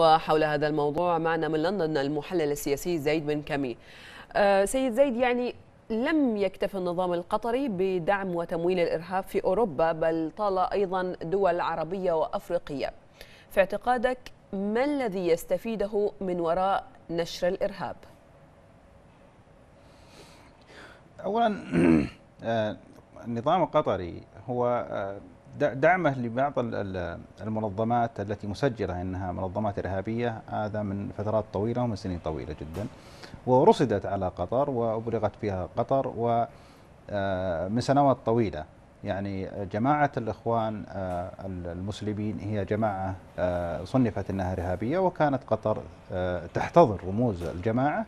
وحول هذا الموضوع معنا من لندن المحلل السياسي زيد بن كمي آه، سيد زيد يعني لم يكتف النظام القطري بدعم وتمويل الإرهاب في أوروبا بل طال أيضا دول عربية وأفريقية في اعتقادك ما الذي يستفيده من وراء نشر الإرهاب؟ أولا آه، النظام القطري هو آه، دعمه لبعض المنظمات التي مسجله انها منظمات ارهابيه هذا من فترات طويله ومن سنين طويله جدا ورصدت على قطر وابلغت فيها قطر و آه، من سنوات طويله يعني جماعه الاخوان آه، المسلمين هي جماعه آه، صنفت انها ارهابيه وكانت قطر تحتضن رموز الجماعه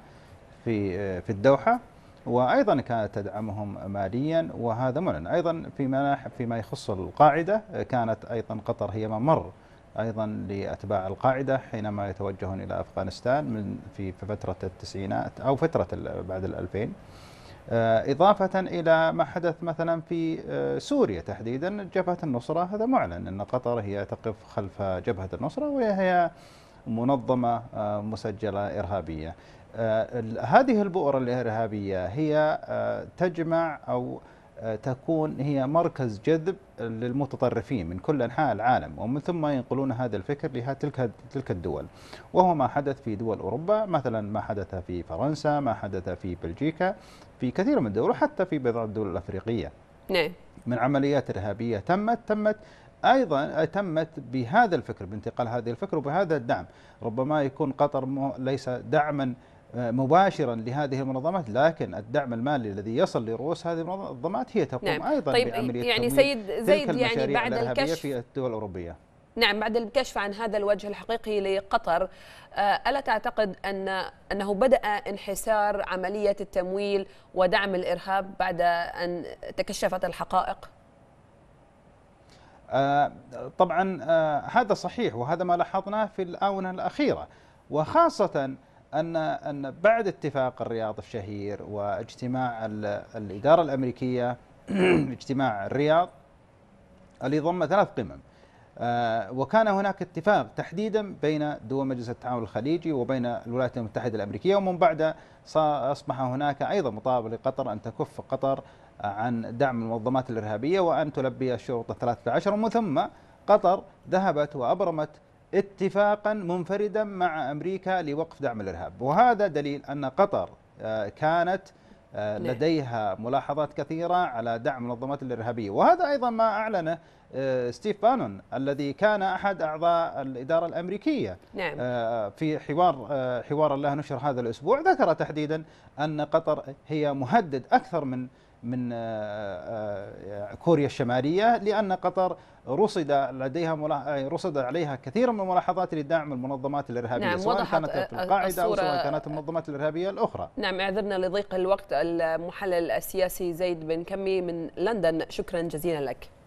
في في الدوحه وايضا كانت تدعمهم ماليا وهذا معلن ايضا فيما فيما يخص القاعده كانت ايضا قطر هي ممر ايضا لاتباع القاعده حينما يتوجهون الى افغانستان من في فتره التسعينات او فتره بعد 2000 آه، إضافة إلى ما حدث مثلا في آه، سوريا تحديدا جبهة النصرة هذا معلن أن قطر هي تقف خلف جبهة النصرة وهي منظمة آه، مسجلة إرهابية آه، هذه البؤرة الإرهابية هي آه، تجمع أو آه، تكون هي مركز جذب للمتطرفين من كل انحاء العالم ومن ثم ينقلون هذا الفكر لتلك تلك الدول وهو ما حدث في دول اوروبا مثلا ما حدث في فرنسا ما حدث في بلجيكا في كثير من الدول وحتى في بعض الدول الافريقيه نعم. من عمليات ارهابيه تمت تمت ايضا تمت بهذا الفكر بانتقال هذه الفكر وبهذا الدعم ربما يكون قطر ليس دعما آه، مباشرا لهذه المنظمات لكن الدعم المالي الذي يصل لرؤوس هذه المنظمات هي تقوم نعم. ايضا طيب بعمليه يعني سيد زيد يعني بعد الكشف في الدول الاوروبيه نعم بعد الكشف عن هذا الوجه الحقيقي لقطر آه، ألا تعتقد أن أنه بدأ انحسار عملية التمويل ودعم الإرهاب بعد أن تكشفت الحقائق؟ آه، طبعا هذا صحيح وهذا ما لاحظناه في الآونة الأخيرة وخاصة ان ان بعد اتفاق الرياض الشهير واجتماع الاداره الامريكيه اجتماع الرياض اللي ضم ثلاث قمم آه، وكان هناك اتفاق تحديدا بين دول مجلس التعاون الخليجي وبين الولايات المتحده الامريكيه ومن بعد اصبح هناك ايضا مطالبه لقطر ان تكف قطر آه، عن دعم المنظمات الارهابيه وان تلبي الشروط الثلاثه عشر ومن ثم قطر ذهبت وابرمت اتفاقا منفردا مع أمريكا لوقف دعم الإرهاب وهذا دليل أن قطر آه، كانت آه، نعم. لديها ملاحظات كثيرة على دعم منظمات الإرهابية وهذا أيضا ما أعلنه آه، ستيف بانون الذي كان أحد أعضاء الإدارة الأمريكية نعم. في حوار حوار الله نشر هذا الأسبوع ذكر تحديدا أن قطر هي مهدد أكثر من من آه، آه، كوريا الشمالية لأن قطر رصد لديها آه، رصد عليها كثير من الملاحظات لدعم المنظمات الارهابيه نعم سواء كانت القاعده او سواء كانت المنظمات الارهابيه الاخرى. نعم اعذرنا لضيق الوقت المحلل السياسي زيد بن كمي من لندن شكرا جزيلا لك.